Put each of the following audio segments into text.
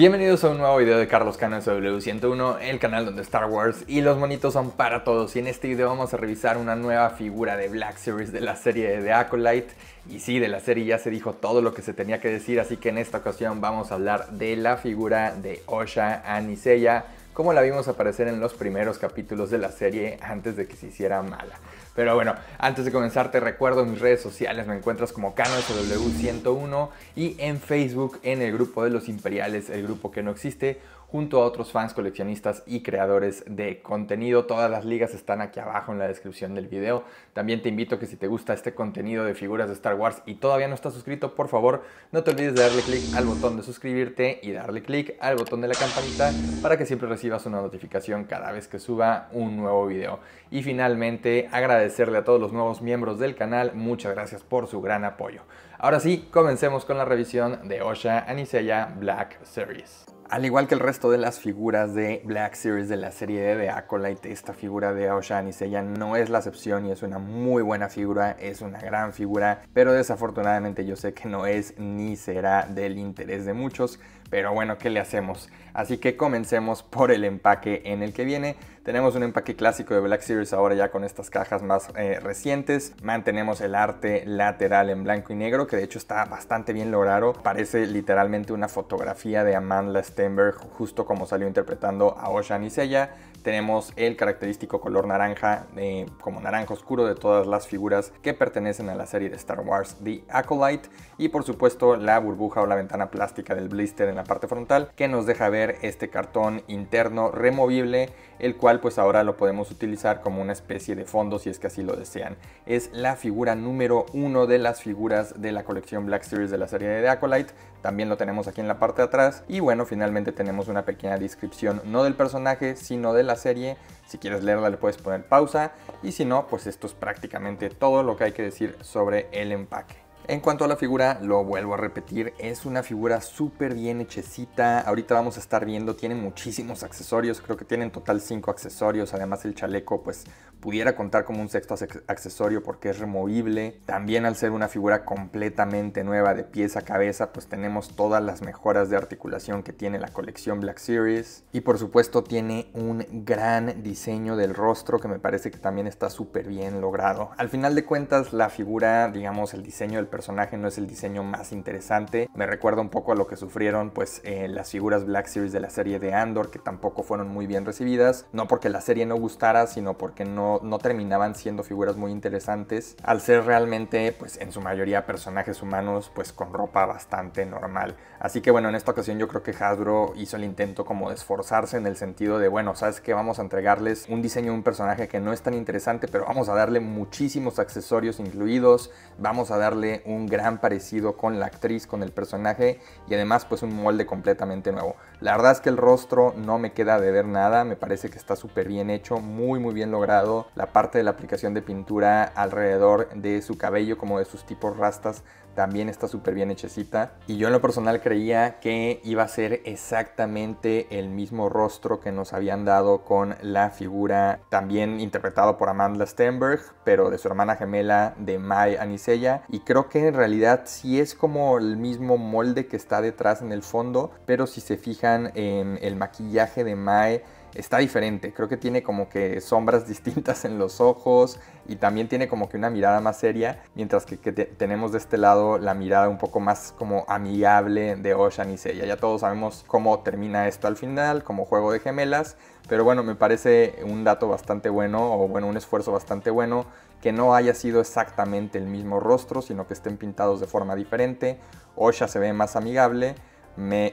Bienvenidos a un nuevo video de Carlos Cano sw 101 el canal donde Star Wars y los monitos son para todos. Y en este video vamos a revisar una nueva figura de Black Series de la serie de The Acolyte. Y sí, de la serie ya se dijo todo lo que se tenía que decir, así que en esta ocasión vamos a hablar de la figura de Osha Aniseya, como la vimos aparecer en los primeros capítulos de la serie antes de que se hiciera mala. Pero bueno, antes de comenzar te recuerdo mis redes sociales, me encuentras como CanoSW101 y en Facebook en el grupo de los imperiales, el grupo que no existe, junto a otros fans, coleccionistas y creadores de contenido. Todas las ligas están aquí abajo en la descripción del video. También te invito a que si te gusta este contenido de figuras de Star Wars y todavía no estás suscrito, por favor no te olvides de darle clic al botón de suscribirte y darle clic al botón de la campanita para que siempre recibas una notificación cada vez que suba un nuevo video. Y finalmente agradecerle a todos los nuevos miembros del canal, muchas gracias por su gran apoyo. Ahora sí, comencemos con la revisión de Osha Aniseya Black Series. Al igual que el resto de las figuras de Black Series de la serie de Acolyte, esta figura de Oceanis, ella no es la excepción y es una muy buena figura, es una gran figura, pero desafortunadamente yo sé que no es ni será del interés de muchos, pero bueno, ¿qué le hacemos? Así que comencemos por el empaque en el que viene. Tenemos un empaque clásico de Black Series ahora ya con estas cajas más eh, recientes. Mantenemos el arte lateral en blanco y negro, que de hecho está bastante bien logrado. Parece literalmente una fotografía de Amanda Stenberg, justo como salió interpretando a Ocean y Seiya. Tenemos el característico color naranja, eh, como naranja oscuro de todas las figuras que pertenecen a la serie de Star Wars The Acolyte. Y por supuesto la burbuja o la ventana plástica del blister en la parte frontal, que nos deja ver este cartón interno removible, el cual pues ahora lo podemos utilizar como una especie de fondo si es que así lo desean. Es la figura número uno de las figuras de la colección Black Series de la serie de Acolyte, también lo tenemos aquí en la parte de atrás y bueno, finalmente tenemos una pequeña descripción no del personaje, sino de la serie. Si quieres leerla le puedes poner pausa y si no, pues esto es prácticamente todo lo que hay que decir sobre el empaque. En cuanto a la figura, lo vuelvo a repetir, es una figura súper bien hechecita. Ahorita vamos a estar viendo, tiene muchísimos accesorios, creo que tiene en total 5 accesorios. Además el chaleco pues pudiera contar como un sexto accesorio porque es removible. También al ser una figura completamente nueva de pieza a cabeza pues tenemos todas las mejoras de articulación que tiene la colección Black Series. Y por supuesto tiene un gran diseño del rostro que me parece que también está súper bien logrado. Al final de cuentas la figura, digamos el diseño del personaje no es el diseño más interesante. Me recuerda un poco a lo que sufrieron pues eh, las figuras Black Series de la serie de Andor que tampoco fueron muy bien recibidas, no porque la serie no gustara, sino porque no, no terminaban siendo figuras muy interesantes al ser realmente pues en su mayoría personajes humanos pues con ropa bastante normal. Así que bueno, en esta ocasión yo creo que Hasbro hizo el intento como de esforzarse en el sentido de bueno, sabes que vamos a entregarles un diseño de un personaje que no es tan interesante, pero vamos a darle muchísimos accesorios incluidos, vamos a darle un gran parecido con la actriz, con el personaje y además pues un molde completamente nuevo. La verdad es que el rostro no me queda de ver nada, me parece que está súper bien hecho, muy muy bien logrado. La parte de la aplicación de pintura alrededor de su cabello como de sus tipos rastas también está súper bien hechecita. Y yo en lo personal creía que iba a ser exactamente el mismo rostro que nos habían dado con la figura también interpretado por Amanda Stenberg, pero de su hermana gemela de Mai Anisella. Y creo que en realidad sí es como el mismo molde que está detrás en el fondo, pero si se fijan en el maquillaje de Mai está diferente. Creo que tiene como que sombras distintas en los ojos y también tiene como que una mirada más seria, mientras que, tenemos de este lado la mirada un poco más como amigable de Ocean y Ya todos sabemos cómo termina esto al final, como juego de gemelas, pero bueno, me parece un dato bastante bueno o bueno, un esfuerzo bastante bueno que no haya sido exactamente el mismo rostro, sino que estén pintados de forma diferente. Osha se ve más amigable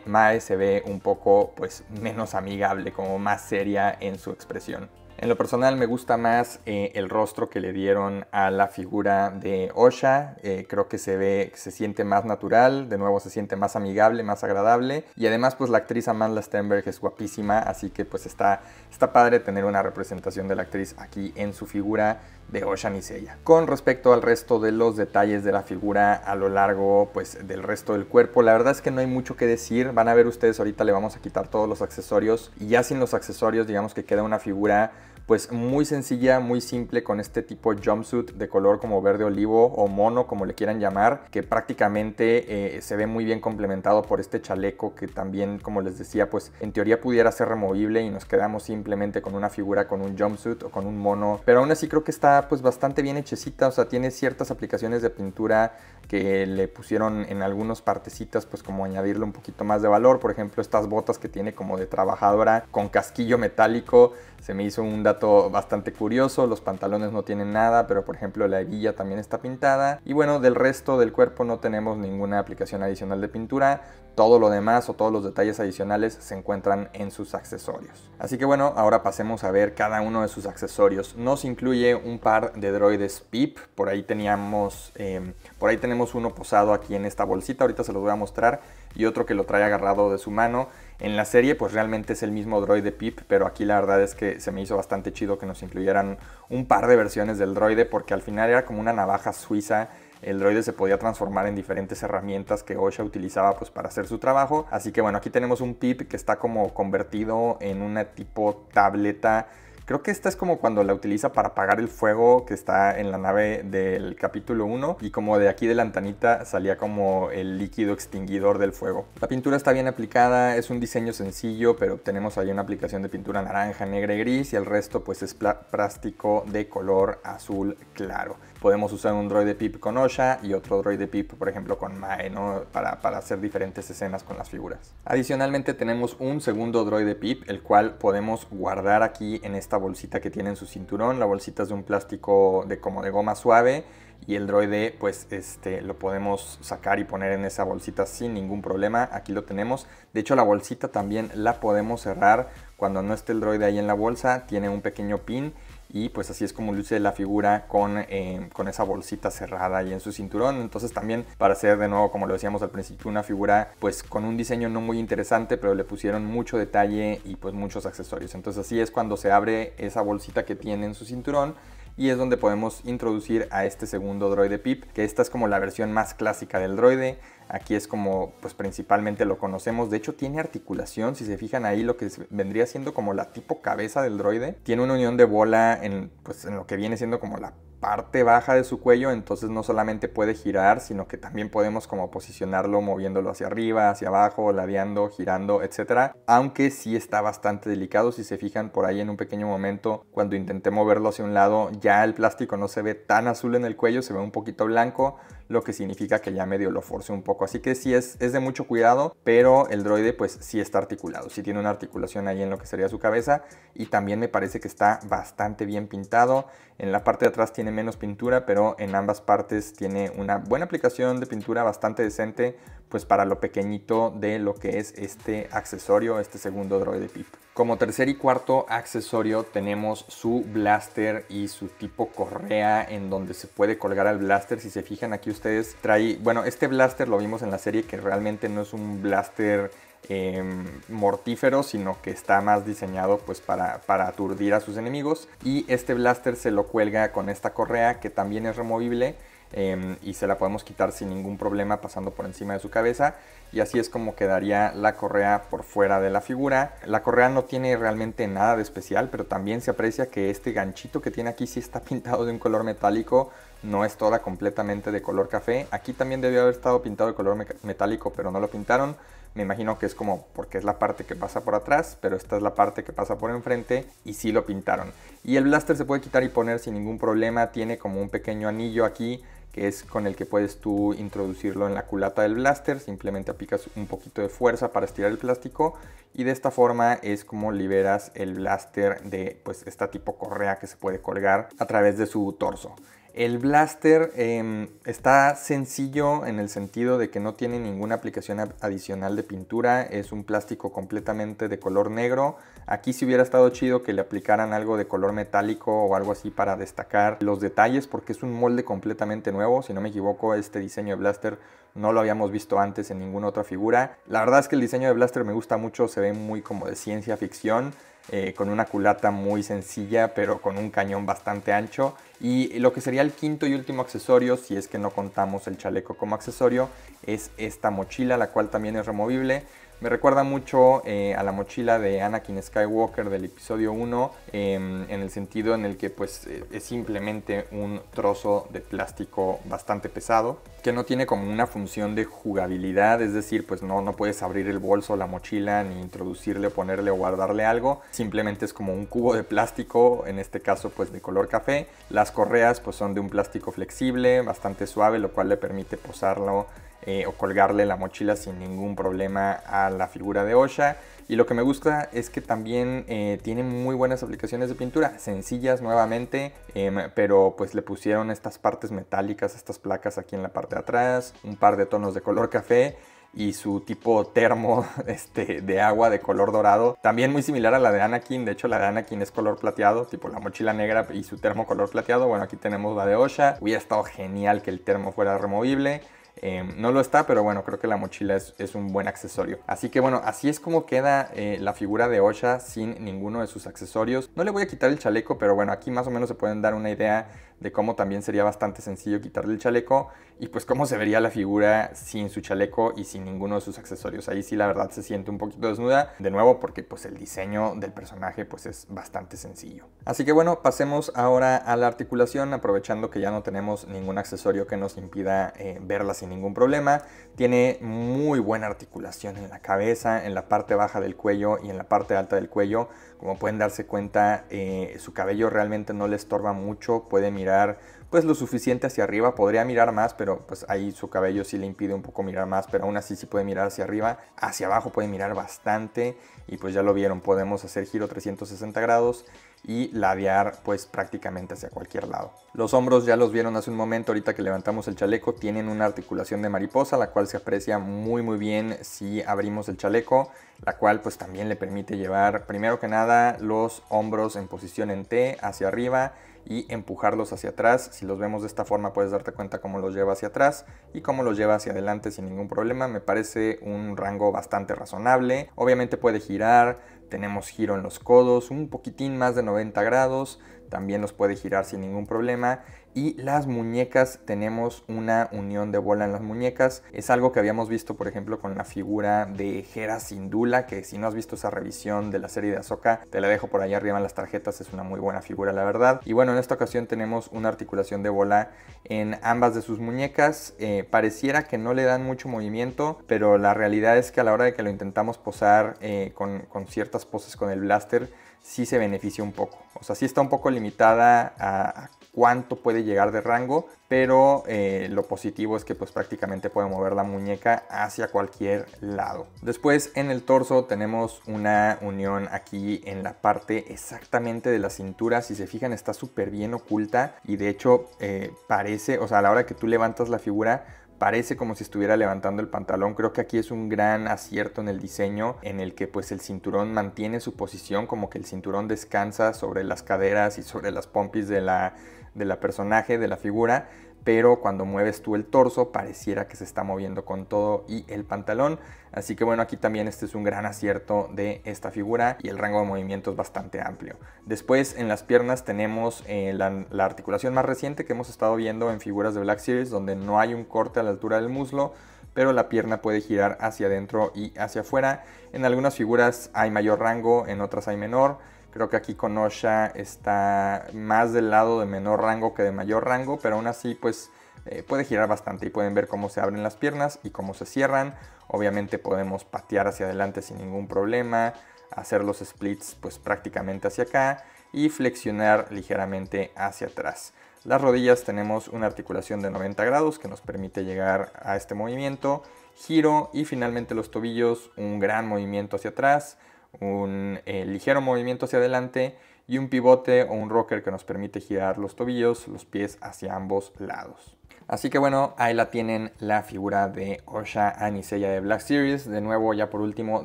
Mae se ve un poco pues, menos amigable, como más seria en su expresión. En lo personal me gusta más eh, el rostro que le dieron a la figura de Osha. Eh, creo que se ve, se siente más natural, de nuevo se siente más amigable, más agradable. Y además pues la actriz Amanda Stenberg es guapísima, así que pues está, está padre tener una representación de la actriz aquí en su figura de Ocean y Seiya. Con respecto al resto de los detalles de la figura a lo largo pues, del resto del cuerpo, la verdad es que no hay mucho que decir. Van a ver ustedes ahorita le vamos a quitar todos los accesorios y ya sin los accesorios digamos que queda una figura pues muy sencilla, muy simple con este tipo jumpsuit de color como verde olivo o mono como le quieran llamar, que prácticamente eh, se ve muy bien complementado por este chaleco que también como les decía pues en teoría pudiera ser removible y nos quedamos simplemente con una figura con un jumpsuit o con un mono, pero aún así creo que está pues bastante bien hechecita, o sea tiene ciertas aplicaciones de pintura que le pusieron en algunos partecitas pues como añadirle un poquito más de valor, por ejemplo estas botas que tiene como de trabajadora con casquillo metálico, se me hizo un dato bastante curioso, los pantalones no tienen nada, pero por ejemplo la hebilla también está pintada y bueno del resto del cuerpo no tenemos ninguna aplicación adicional de pintura, todo lo demás o todos los detalles adicionales se encuentran en sus accesorios. Así que bueno, ahora pasemos a ver cada uno de sus accesorios. Nos incluye un par de droides PIP, por ahí teníamos, eh, por ahí tenemos tenemos uno posado aquí en esta bolsita, ahorita se los voy a mostrar, y otro que lo trae agarrado de su mano. En la serie pues realmente es el mismo droide Pip, pero aquí la verdad es que se me hizo bastante chido que nos incluyeran un par de versiones del droide, porque al final era como una navaja suiza el droide se podía transformar en diferentes herramientas que OSHA utilizaba pues, para hacer su trabajo. Así que bueno, aquí tenemos un PIP que está como convertido en una tipo tableta Creo que esta es como cuando la utiliza para apagar el fuego que está en la nave del capítulo 1 y como de aquí de la antanita salía como el líquido extinguidor del fuego. La pintura está bien aplicada, es un diseño sencillo, pero tenemos ahí una aplicación de pintura naranja, negra y gris y el resto pues es plástico de color azul claro podemos usar un droide pip con Osha y otro droide pip, por ejemplo, con Mae, Para, hacer diferentes escenas con las figuras. Adicionalmente tenemos un segundo droide pip, el cual podemos guardar aquí en esta bolsita que tiene en su cinturón. La bolsita es de un plástico de como de goma suave y el droide pues este lo podemos sacar y poner en esa bolsita sin ningún problema aquí lo tenemos de hecho la bolsita también la podemos cerrar cuando no esté el droide ahí en la bolsa tiene un pequeño pin y pues así es como luce la figura con, em, con esa bolsita cerrada y en su cinturón. Entonces también para hacer de nuevo, como lo decíamos al principio, una figura pues con un diseño no muy interesante, pero le pusieron mucho detalle y pues muchos accesorios. Entonces así es cuando se abre esa bolsita que tiene en su cinturón y es donde podemos introducir a este segundo droide Pip, que esta es como la versión más clásica del droide. Aquí es como, pues principalmente lo conocemos. De hecho, tiene articulación. Si se fijan ahí, lo que vendría siendo como la tipo cabeza del droide. Tiene una unión de bola en, pues, en lo que viene siendo como la parte baja de su cuello, entonces no solamente puede girar, sino que también podemos como posicionarlo moviéndolo hacia arriba, hacia abajo, ladeando, girando, etc. Aunque sí está bastante delicado, si se fijan por ahí en un pequeño momento, cuando intenté moverlo hacia un lado, ya el plástico no se ve tan azul en el cuello, se ve un poquito blanco, lo que significa que ya medio lo force un poco. Así que sí es, es de mucho cuidado, pero el droide pues sí está articulado, sí tiene una articulación ahí en lo que sería su cabeza y también me parece que está bastante bien pintado. En la parte de atrás tiene menos pintura, pero en ambas partes tiene una buena aplicación de pintura bastante decente, pues para lo pequeñito de lo que es este accesorio, este segundo de pip. Como tercer y cuarto accesorio tenemos su blaster y su tipo correa en donde se puede colgar al blaster. Si se fijan aquí ustedes trae, bueno, este blaster lo vimos en la serie que realmente no es un blaster Em, mortífero, sino que está más diseñado pues para, aturdir a sus enemigos. Y este blaster se lo cuelga con esta correa que también es removible. Em, y se la podemos quitar sin ningún problema pasando por encima de su cabeza y así es como quedaría la correa por fuera de la figura. La correa no tiene realmente nada de especial, pero también se aprecia que este ganchito que tiene aquí sí está pintado de un color metálico, no es toda completamente de color café. Aquí también debió haber estado pintado de color metálico, pero no lo pintaron. Me imagino que es como porque es la parte que pasa por atrás, pero esta es la parte que pasa por enfrente y sí lo pintaron. Y el blaster se puede quitar y poner sin ningún problema, tiene como un pequeño anillo aquí que es con el que puedes tú introducirlo en la culata del blaster, simplemente aplicas un poquito de fuerza para estirar el plástico y de esta forma es como liberas el blaster de pues esta tipo correa que se puede colgar a través de su torso. El blaster em, está sencillo en el sentido de que no tiene ninguna aplicación adicional de pintura, es un plástico completamente de color negro. Aquí sí hubiera estado chido que le aplicaran algo de color metálico o algo así para destacar los detalles porque es un molde completamente nuevo, si no me equivoco este diseño de blaster no lo habíamos visto antes en ninguna otra figura. La verdad es que el diseño de blaster me gusta mucho, se ve muy como de ciencia ficción. Eh, con una culata muy sencilla pero con un cañón bastante ancho. Y lo que sería el quinto y último accesorio, si es que no contamos el chaleco como accesorio, es esta mochila, la cual también es removible. Me recuerda mucho eh, a la mochila de Anakin Skywalker del episodio 1, em, en el sentido en el que pues eh, es simplemente un trozo de plástico bastante pesado, que no tiene como una función de jugabilidad, es decir, pues no, no puedes abrir el bolso, la mochila, ni introducirle, ponerle o guardarle algo, simplemente es como un cubo de plástico, en este caso pues de color café. Las correas pues son de un plástico flexible, bastante suave, lo cual le permite posarlo eh, o colgarle la mochila sin ningún problema a la figura de Osha. Y lo que me gusta es que también eh, tiene muy buenas aplicaciones de pintura, sencillas nuevamente, em, pero pues le pusieron estas partes metálicas, estas placas aquí en la parte de atrás, un par de tonos de color café y su tipo termo este, de agua de color dorado. También muy similar a la de Anakin. De hecho, la de Anakin es color plateado, tipo la mochila negra y su termo color plateado. Bueno, aquí tenemos la de Osha. Hubiera estado genial que el termo fuera removible. Em, no lo está, pero bueno, creo que la mochila es, un buen accesorio. Así que bueno, así es como queda eh, la figura de Osha sin ninguno de sus accesorios. No le voy a quitar el chaleco, pero bueno, aquí más o menos se pueden dar una idea de cómo también sería bastante sencillo quitarle el chaleco y pues cómo se vería la figura sin su chaleco y sin ninguno de sus accesorios. Ahí sí la verdad se siente un poquito desnuda, de nuevo porque pues el diseño del personaje pues es bastante sencillo. Así que bueno, pasemos ahora a la articulación, aprovechando que ya no tenemos ningún accesorio que nos impida eh, verla sin ningún problema. Tiene muy buena articulación en la cabeza, en la parte baja del cuello y en la parte alta del cuello, como pueden darse cuenta, eh, su cabello realmente no le estorba mucho, puede mirar pues lo suficiente hacia arriba, podría mirar más, pero pues ahí su cabello sí le impide un poco mirar más, pero aún así sí puede mirar hacia arriba, hacia abajo puede mirar bastante y pues ya lo vieron, podemos hacer giro 360 grados y ladear pues prácticamente hacia cualquier lado. Los hombros ya los vieron hace un momento, ahorita que levantamos el chaleco, tienen una articulación de mariposa, la cual se aprecia muy muy bien si abrimos el chaleco, la cual pues también le permite llevar primero que nada los hombros en posición en T hacia arriba y empujarlos hacia atrás. Si los vemos de esta forma puedes darte cuenta cómo los lleva hacia atrás y cómo los lleva hacia adelante sin ningún problema. Me parece un rango bastante razonable. Obviamente puede girar, tenemos giro en los codos, un poquitín más de 90 grados también nos puede girar sin ningún problema. Y las muñecas, tenemos una unión de bola en las muñecas. Es algo que habíamos visto, por ejemplo, con la figura de Hera Sindula, que si no has visto esa revisión de la serie de Ahsoka, te la dejo por allá arriba en las tarjetas, es una muy buena figura, la verdad. Y bueno, en esta ocasión tenemos una articulación de bola en ambas de sus muñecas. Eh, pareciera que no le dan mucho movimiento, pero la realidad es que a la hora de que lo intentamos posar eh, con, con ciertas poses con el blaster, sí se beneficia un poco. O sea, sí está un poco limitada a, cuánto puede llegar de rango, pero eh, lo positivo es que pues prácticamente puede mover la muñeca hacia cualquier lado. Después en el torso tenemos una unión aquí en la parte exactamente de la cintura, si se fijan está súper bien oculta y de hecho eh, parece, o sea a la hora que tú levantas la figura parece como si estuviera levantando el pantalón. Creo que aquí es un gran acierto en el diseño en el que pues el cinturón mantiene su posición, como que el cinturón descansa sobre las caderas y sobre las pompis de de la personaje, de la figura pero cuando mueves tú el torso pareciera que se está moviendo con todo y el pantalón. Así que bueno, aquí también este es un gran acierto de esta figura y el rango de movimiento es bastante amplio. Después en las piernas tenemos eh, la, la articulación más reciente que hemos estado viendo en figuras de Black Series donde no hay un corte a la altura del muslo, pero la pierna puede girar hacia adentro y hacia afuera. En algunas figuras hay mayor rango, en otras hay menor. Creo que aquí con Osha está más del lado de menor rango que de mayor rango, pero aún así pues eh, puede girar bastante y pueden ver cómo se abren las piernas y cómo se cierran. Obviamente podemos patear hacia adelante sin ningún problema, hacer los splits pues prácticamente hacia acá y flexionar ligeramente hacia atrás. Las rodillas tenemos una articulación de 90 grados que nos permite llegar a este movimiento, giro y finalmente los tobillos, un gran movimiento hacia atrás, un eh, ligero movimiento hacia adelante y un pivote o un rocker que nos permite girar los tobillos, los pies hacia ambos lados. Así que bueno, ahí la tienen la figura de Osha Anisella de Black Series. De nuevo, ya por último,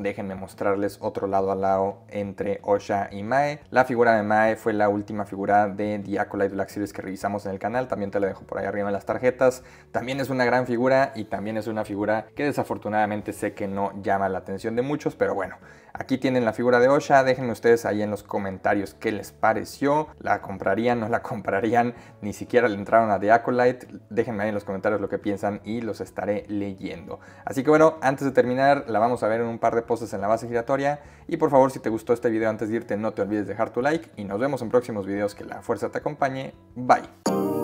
déjenme mostrarles otro lado a lado entre Osha y Mae. La figura de Mae fue la última figura de The Acolyte Black Series que revisamos en el canal. También te la dejo por ahí arriba en las tarjetas. También es una gran figura y también es una figura que desafortunadamente sé que no llama la atención de muchos, pero bueno. Aquí tienen la figura de Osha, déjenme ustedes ahí en los comentarios qué les pareció, la comprarían, no la comprarían, ni siquiera le entraron a The Acolyte, déjenme ahí en los comentarios lo que piensan y los estaré leyendo. Así que bueno, antes de terminar la vamos a ver en un par de poses en la base giratoria y por favor si te gustó este video antes de irte no te olvides dejar tu like y nos vemos en próximos videos, que la fuerza te acompañe, bye.